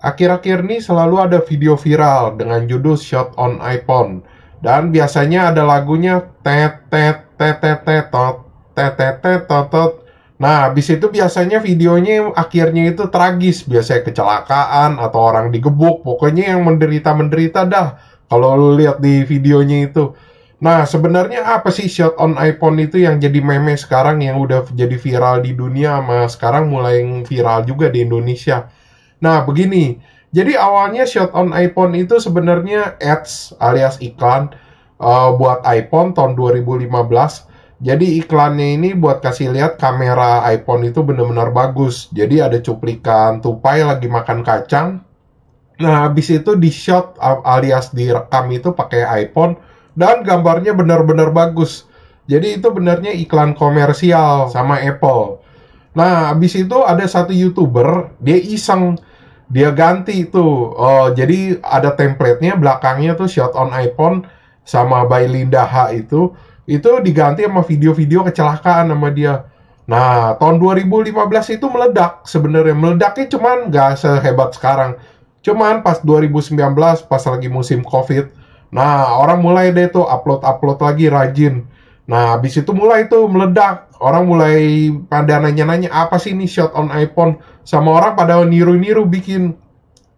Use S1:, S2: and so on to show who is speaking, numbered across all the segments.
S1: Akhir-akhir ini selalu ada video viral dengan judul Shot on iPhone dan biasanya ada lagunya tet Nah, habis itu biasanya videonya akhirnya itu tragis, biasanya kecelakaan atau orang digebuk, pokoknya yang menderita-menderita dah kalau lihat di videonya itu. Nah, sebenarnya apa sih shot on iPhone itu yang jadi meme sekarang yang udah jadi viral di dunia sama sekarang mulai viral juga di Indonesia? Nah, begini. Jadi awalnya shot on iPhone itu sebenarnya ads alias iklan uh, buat iPhone tahun 2015. Jadi iklannya ini buat kasih lihat kamera iPhone itu benar-benar bagus. Jadi ada cuplikan tupai lagi makan kacang. Nah, habis itu di shot alias direkam itu pakai iPhone dan gambarnya benar-benar bagus. Jadi itu benarnya iklan komersial sama Apple. Nah, habis itu ada satu YouTuber, dia iseng dia ganti itu. Oh, jadi ada templatenya belakangnya tuh shot on iPhone sama by Linda H itu itu diganti sama video-video kecelakaan sama dia. Nah, tahun 2015 itu meledak sebenarnya. Meledaknya cuman gak sehebat sekarang. Cuman pas 2019 pas lagi musim Covid. Nah, orang mulai deh tuh upload-upload lagi rajin Nah, habis itu mulai itu meledak. Orang mulai pada nanya-nanya apa sih ini shot on iPhone sama orang pada niru-niru bikin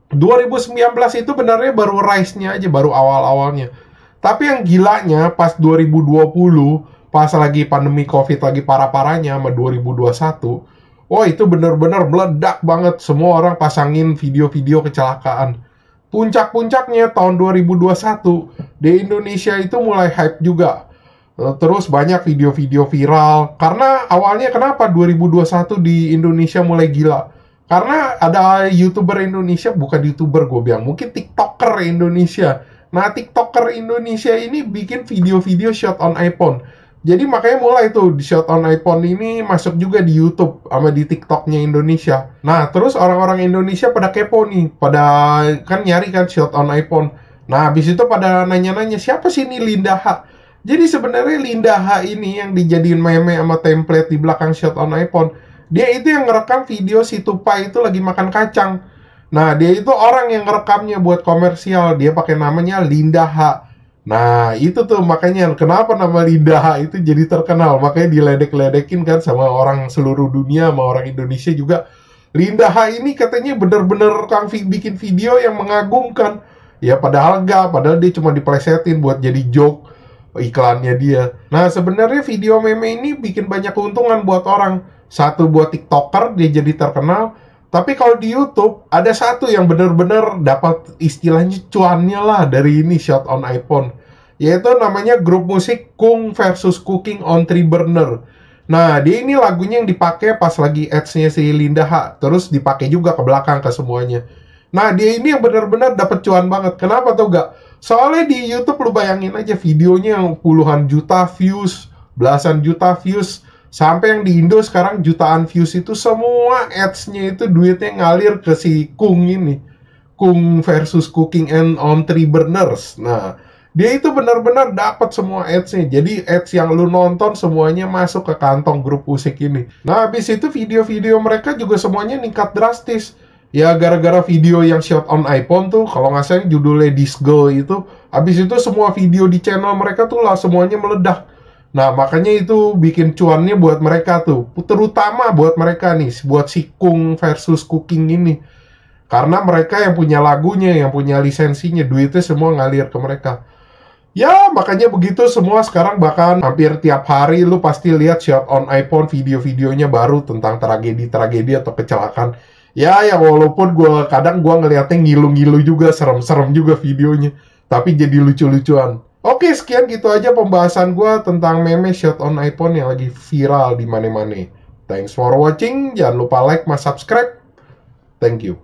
S1: 2019 itu benarnya baru rise-nya aja, baru awal-awalnya. Tapi yang gilanya pas 2020, pas lagi pandemi COVID lagi parah-parahnya sama 2021, wah itu bener-bener meledak banget. Semua orang pasangin video-video kecelakaan. Puncak-puncaknya tahun 2021, di Indonesia itu mulai hype juga Eh, terus banyak video-video viral. Karena awalnya kenapa 2021 di Indonesia mulai gila? Karena ada YouTuber Indonesia, bukan YouTuber gue bilang, mungkin TikToker Indonesia. Nah, TikToker Indonesia ini bikin video-video shot on iPhone. Jadi makanya mulai tuh di shot on iPhone ini masuk juga di YouTube sama di TikToknya Indonesia. Nah terus orang-orang Indonesia pada kepo nih, pada kan nyari kan shot on iPhone. Nah habis itu pada nanya-nanya siapa sih ini Linda Ha. Jadi sebenarnya Linda H ini yang dijadiin meme sama template di belakang shot on iPhone, dia itu yang ngerekam video si Tupai itu lagi makan kacang. Nah, dia itu orang yang ngerekamnya buat komersial. Dia pakai namanya Linda H. Nah, itu tuh makanya kenapa nama Linda H itu jadi terkenal. Makanya diledek-ledekin kan sama orang seluruh dunia, sama orang Indonesia juga. Linda H ini katanya bener-bener kang bikin video yang mengagumkan. Ya padahal enggak, padahal dia cuma diplesetin buat jadi joke iklannya dia. Nah, sebenarnya video meme ini bikin banyak keuntungan buat orang. Satu buat TikToker dia jadi terkenal, tapi kalau di YouTube ada satu yang benar-benar dapat istilahnya cuannya lah dari ini shot on iPhone, yaitu namanya grup musik Kung versus Cooking on Three Burner. Nah, dia ini lagunya yang dipakai pas lagi adsnya si Linda H, terus dipakai juga ke belakang ke semuanya. Nah, dia ini yang benar-benar dapat cuan banget. Kenapa tuh gak? Soalnya di YouTube lu bayangin aja videonya yang puluhan juta views, belasan juta views, sampai yang di Indo sekarang jutaan views itu semua ads-nya itu duitnya ngalir ke si Kung ini. Kung versus Cooking and On Burners. Nah, dia itu benar-benar dapat semua ads-nya. Jadi ads yang lu nonton semuanya masuk ke kantong grup musik ini. Nah, habis itu video-video mereka juga semuanya ningkat drastis ya gara-gara video yang shot on iPhone tuh kalau nggak salah judulnya Girl itu habis itu semua video di channel mereka tuh lah semuanya meledak nah makanya itu bikin cuannya buat mereka tuh terutama buat mereka nih buat si Kung versus Cooking ini karena mereka yang punya lagunya yang punya lisensinya duitnya semua ngalir ke mereka ya makanya begitu semua sekarang bahkan hampir tiap hari lu pasti lihat shot on iPhone video-videonya baru tentang tragedi-tragedi atau kecelakaan ya ya walaupun gue kadang gue ngeliatnya ngilu-ngilu juga serem-serem juga videonya tapi jadi lucu-lucuan oke sekian gitu aja pembahasan gue tentang meme shot on iPhone yang lagi viral di mana-mana thanks for watching jangan lupa like ma subscribe thank you